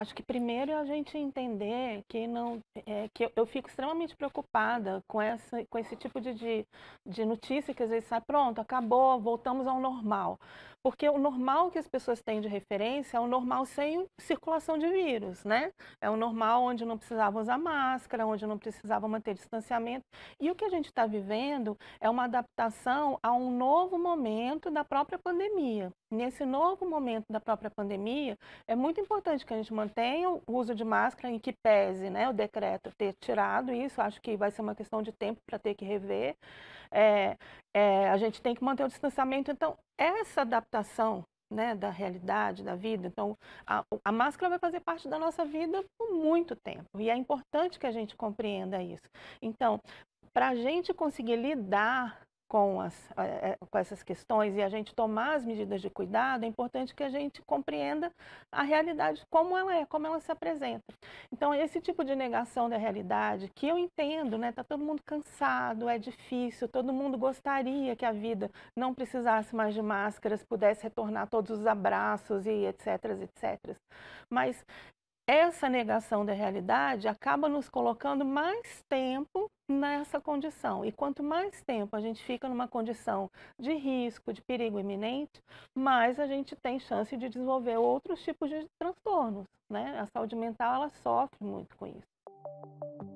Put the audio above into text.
Acho que primeiro é a gente entender que não é, que eu, eu, fico extremamente preocupada com essa com esse tipo de, de, de, notícia que às vezes sai pronto acabou voltamos ao normal porque o normal que as pessoas têm de referência é o normal sem circulação de vírus né é o normal onde não precisava usar máscara onde não precisava manter distanciamento e o que a gente está vivendo é uma adaptação a um novo momento da própria pandemia nesse novo momento da própria pandemia é muito importante que a gente mantenha mantenha o uso de máscara, em que pese né, o decreto ter tirado isso, acho que vai ser uma questão de tempo para ter que rever. É, é, a gente tem que manter o distanciamento. Então, essa adaptação né, da realidade, da vida. Então, a, a, máscara vai fazer parte da nossa vida por muito tempo e é importante que a gente compreenda isso. Então, para a gente conseguir lidar com, as, é, com essas questões e a gente tomar as medidas de cuidado, é importante que a gente compreenda a realidade como ela é, como ela se apresenta. Então, esse tipo de negação da realidade, que eu entendo, né? Tá todo mundo cansado, é difícil, todo mundo gostaria que a vida não precisasse mais de máscaras, pudesse retornar todos os abraços e etc, etc. Mas essa negação da realidade acaba nos colocando mais tempo nessa condição. E quanto mais tempo a gente fica numa condição de risco, de perigo iminente, mais a gente tem chance de desenvolver outros tipos de transtornos. Né? A saúde mental ela sofre muito com isso.